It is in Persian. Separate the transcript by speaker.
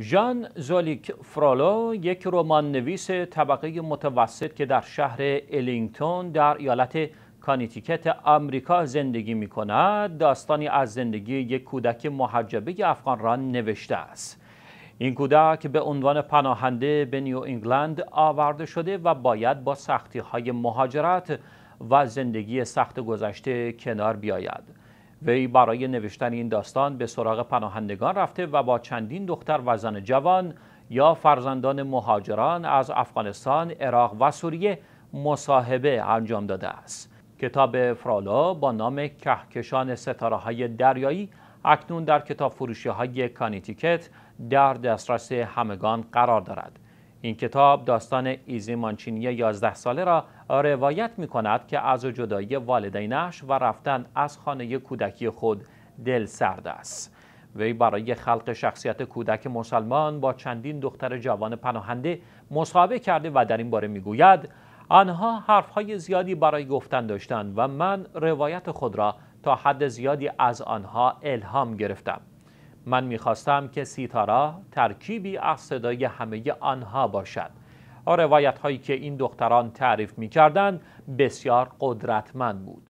Speaker 1: ژان زولیک فرالو یک رمان نویس طبقه متوسط که در شهر الینگتون در ایالت کانیتیکت آمریکا زندگی می کند داستانی از زندگی یک کودک محجبه افغان را نوشته است این کودک به عنوان پناهنده به نیو انگلند آورده شده و باید با سختی های مهاجرت و زندگی سخت گذشته کنار بیاید وی برای نوشتن این داستان به سراغ پناهندگان رفته و با چندین دختر و زن جوان یا فرزندان مهاجران از افغانستان، عراق و سوریه مصاحبه انجام داده است. کتاب فرالا با نام کهکشان ستاره های دریایی اکنون در کتاب فروشی های کانیتیکت در دسترس همگان قرار دارد. این کتاب داستان ایزی مانچینی 11 ساله را روایت می کند که از جدایی والدینش و رفتن از خانه کودکی خود دل سرد است. وی برای خلق شخصیت کودک مسلمان با چندین دختر جوان پناهنده مصاحبه کرده و در این باره گوید آنها حرفهای زیادی برای گفتن داشتند و من روایت خود را تا حد زیادی از آنها الهام گرفتم من میخواستم که سیتارا ترکیبی از صدای همه آنها باشد روایت هایی که این دختران تعریف میکردند بسیار قدرتمند بود